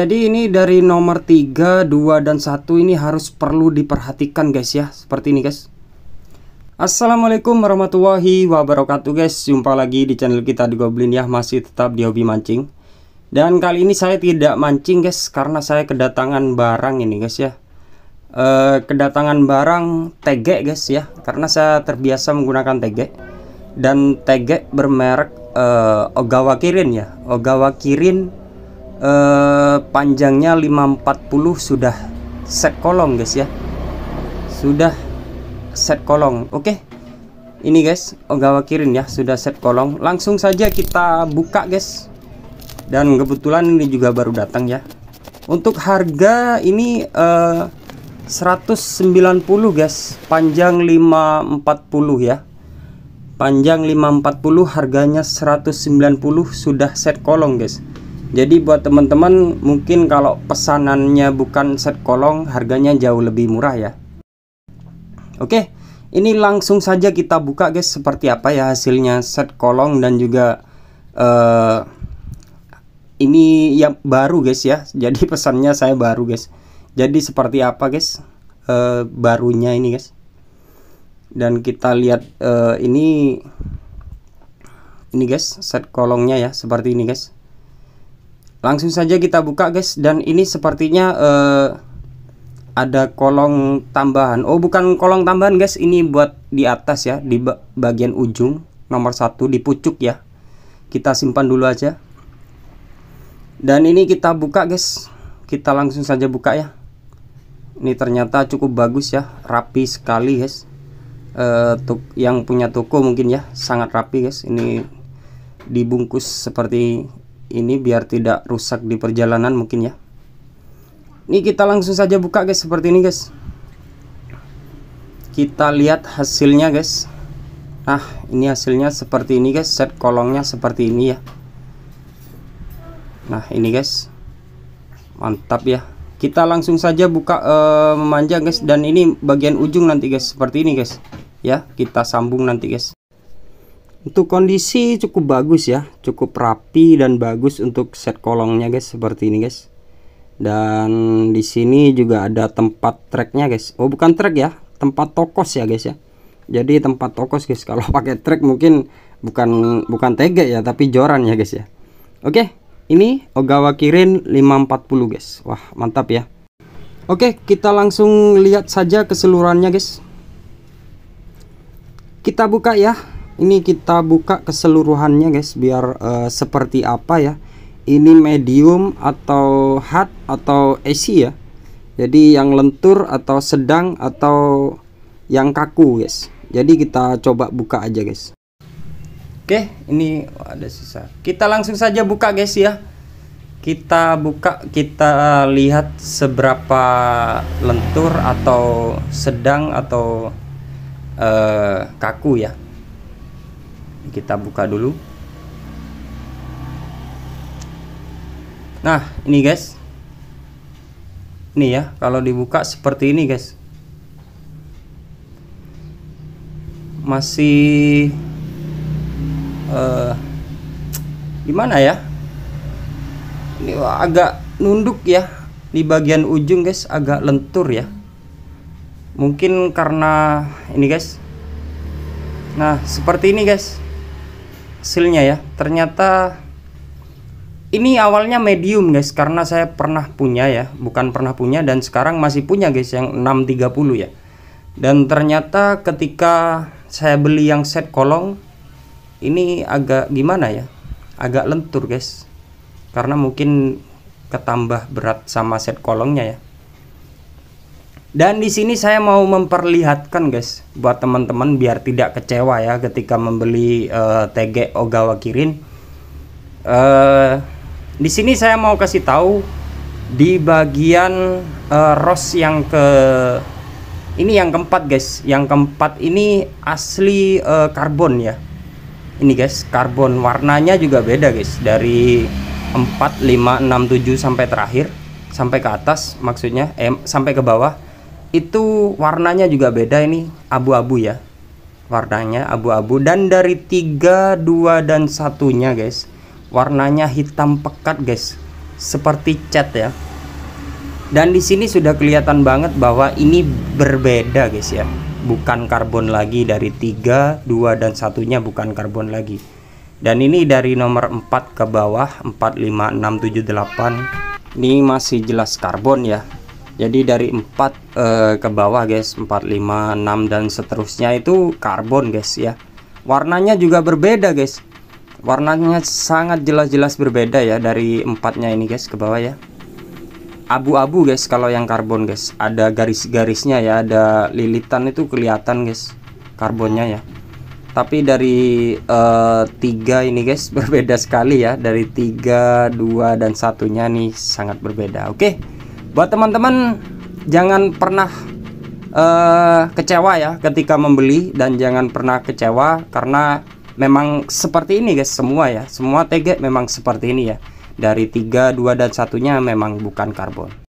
Jadi ini dari nomor 3, 2, dan 1 ini harus perlu diperhatikan guys ya. Seperti ini guys. Assalamualaikum warahmatullahi wabarakatuh guys. Jumpa lagi di channel kita di Goblin ya. Masih tetap di hobi mancing. Dan kali ini saya tidak mancing guys. Karena saya kedatangan barang ini guys ya. E, kedatangan barang TG guys ya. Karena saya terbiasa menggunakan TG. Dan TG bermerek e, Ogawa Kirin ya. Ogawa Kirin eh, panjangnya 540 sudah set kolong guys ya sudah set kolong oke okay. ini guys Ogawa Kirin ya sudah set kolong langsung saja kita buka guys dan kebetulan ini juga baru datang ya untuk harga ini eh, 190 guys panjang 540 ya panjang 540 harganya 190 sudah set kolong guys jadi buat teman-teman mungkin kalau pesanannya bukan set kolong harganya jauh lebih murah ya Oke ini langsung saja kita buka guys seperti apa ya hasilnya set kolong dan juga uh, ini yang baru guys ya jadi pesannya saya baru guys jadi seperti apa guys uh, barunya ini guys dan kita lihat uh, ini ini guys set kolongnya ya seperti ini guys langsung saja kita buka guys dan ini sepertinya uh, ada kolong tambahan Oh bukan kolong tambahan guys ini buat di atas ya di bagian ujung nomor satu di pucuk ya kita simpan dulu aja dan ini kita buka guys kita langsung saja buka ya ini ternyata cukup bagus ya rapi sekali guys untuk eh, yang punya toko mungkin ya sangat rapi guys ini dibungkus seperti ini biar tidak rusak di perjalanan mungkin ya ini kita langsung saja buka guys seperti ini guys kita lihat hasilnya guys nah ini hasilnya seperti ini guys set kolongnya seperti ini ya nah ini guys mantap ya kita langsung saja buka uh, memanjang guys dan ini bagian ujung nanti guys seperti ini guys ya kita sambung nanti guys untuk kondisi cukup bagus ya, cukup rapi dan bagus untuk set kolongnya guys seperti ini guys. Dan di sini juga ada tempat treknya guys. Oh bukan trek ya, tempat tokos ya guys ya. Jadi tempat tokos guys. Kalau pakai trek mungkin bukan bukan tega ya, tapi joran ya guys ya. Oke, ini Ogawa Kirin 540 guys. Wah mantap ya. Oke, kita langsung lihat saja keseluruhannya guys. Kita buka ya ini kita buka keseluruhannya guys biar uh, seperti apa ya ini medium atau hard atau AC ya jadi yang lentur atau sedang atau yang kaku guys jadi kita coba buka aja guys Oke, ini ada sisa. Kita langsung saja buka guys ya. Kita buka, kita lihat seberapa lentur atau sedang atau uh, kaku ya kita buka dulu nah ini guys ini ya kalau dibuka seperti ini guys masih uh, gimana ya ini agak nunduk ya di bagian ujung guys agak lentur ya mungkin karena ini guys nah seperti ini guys hasilnya ya ternyata ini awalnya medium guys karena saya pernah punya ya bukan pernah punya dan sekarang masih punya guys yang 630 ya dan ternyata ketika saya beli yang set kolong ini agak gimana ya agak lentur guys karena mungkin ketambah berat sama set kolongnya ya dan di sini saya mau memperlihatkan guys buat teman-teman biar tidak kecewa ya ketika membeli uh, eh, TG Ogawa Kirin. Uh, di sini saya mau kasih tahu di bagian uh, ROS yang ke ini yang keempat guys, yang keempat ini asli uh, karbon ya. Ini guys, karbon warnanya juga beda guys dari 4 5 6 7 sampai terakhir sampai ke atas maksudnya eh, sampai ke bawah itu warnanya juga beda ini abu-abu ya warnanya abu-abu dan dari tiga dua dan satunya guys warnanya hitam pekat guys seperti cat ya dan di sini sudah kelihatan banget bahwa ini berbeda guys ya bukan karbon lagi dari tiga dua dan satunya bukan karbon lagi dan ini dari nomor 4 ke bawah 45678 ini masih jelas karbon ya jadi dari 4 uh, eh, ke bawah guys 4 5 6 dan seterusnya itu karbon guys ya warnanya juga berbeda guys warnanya sangat jelas-jelas berbeda ya dari empatnya ini guys ke bawah ya abu-abu guys kalau yang karbon guys ada garis-garisnya ya ada lilitan itu kelihatan guys karbonnya ya tapi dari uh, tiga ini guys berbeda sekali ya dari tiga dua dan satunya nih sangat berbeda oke okay buat teman-teman jangan pernah uh, kecewa ya ketika membeli dan jangan pernah kecewa karena memang seperti ini guys semua ya semua TG memang seperti ini ya dari tiga dua dan satunya memang bukan karbon